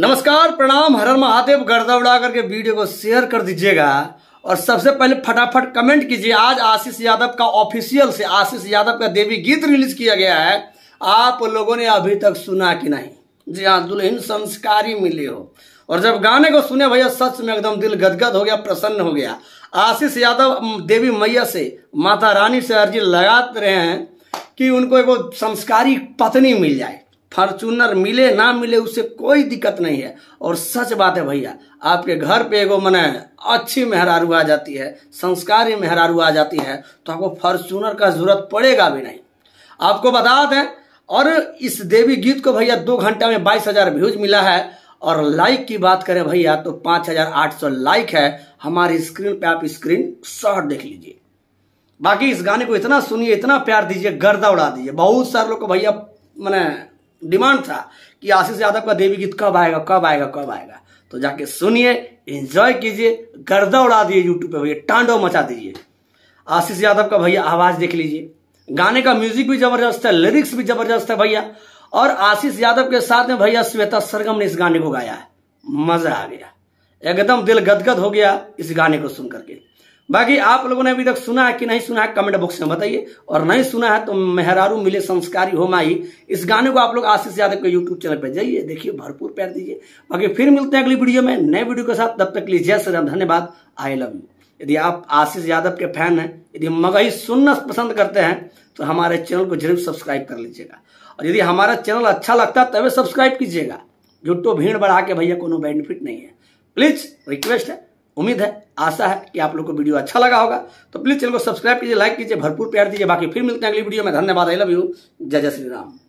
नमस्कार प्रणाम हर महादेव गर्दा उड़ा करके वीडियो को शेयर कर दीजिएगा और सबसे पहले फटाफट कमेंट कीजिए आज आशीष यादव का ऑफिशियल से आशीष यादव का देवी गीत रिलीज किया गया है आप लोगों ने अभी तक सुना कि नहीं जी हाँ दुल्हन संस्कारी मिली हो और जब गाने को सुने भैया सच में एकदम दिल गदगद हो गया प्रसन्न हो गया आशीष यादव देवी मैया से माता रानी से अर्जी लगाते रहे हैं कि उनको एक संस्कारी पत्नी मिल जाए फॉर्चूनर मिले ना मिले उससे कोई दिक्कत नहीं है और सच बात है भैया आपके घर पे एगो मने अच्छी मेहरारू आ जाती है संस्कारी मेहरारू आ जाती है तो आपको फॉर्चूनर का जरूरत पड़ेगा भी नहीं आपको बता दें और इस देवी गीत को भैया दो घंटा में बाईस हजार व्यूज मिला है और लाइक की बात करें भैया तो पांच हजार आठ सौ लाइक है हमारी स्क्रीन पे आप स्क्रीन शॉर्ट देख लीजिए बाकी इस गाने को इतना सुनिए इतना प्यार दीजिए गर्दा उड़ा दीजिए बहुत सारे लोग को भैया मैंने डिमांड था कि आशीष यादव का देवी गीत कब आएगा कब आएगा कब आएगा तो जाके सुनिए एंजॉय कीजिए गर्दा उड़ा दिए यूट्यूब पे भैया टांडो मचा दीजिए आशीष यादव का भैया आवाज देख लीजिए गाने का म्यूजिक भी जबरदस्त है लिरिक्स भी जबरदस्त है भैया और आशीष यादव के साथ में भैया श्वेता सरगम ने इस गाने को गाया है मजा आ गया एकदम दिल गदगद हो गया इस गाने को सुनकर के बाकी आप लोगों ने अभी तक सुना है कि नहीं सुना है कमेंट बॉक्स में बताइए और नहीं सुना है तो मेहरारू मिले संस्कारी हो माई इस गाने को आप लोग आशीष यादव के यूट्यूब चैनल पर जाइए देखिए भरपूर प्यार दीजिए बाकी फिर मिलते हैं अगली वीडियो में नए वीडियो के साथ तब तक लीजिए लिए जय श्री राम धन्यवाद आई लव यू यदि आप आशीष यादव के फैन हैं यदि मगही सुनना पसंद करते हैं तो हमारे चैनल को जरूर सब्सक्राइब कर लीजिएगा और यदि हमारा चैनल अच्छा लगता है तभी सब्सक्राइब कीजिएगा झुट्टो भीड़ बढ़ा के भैया कोनो बेनिफिट नहीं है प्लीज रिक्वेस्ट है उम्मीद है आशा है कि आप लोग को वीडियो अच्छा लगा होगा तो प्लीज़ चैनल को सब्सक्राइब कीजिए लाइक कीजिए भरपूर प्यार दीजिए बाकी फिर मिलते हैं अगली वीडियो में धन्यवाद आई लव यू जय जय श्री राम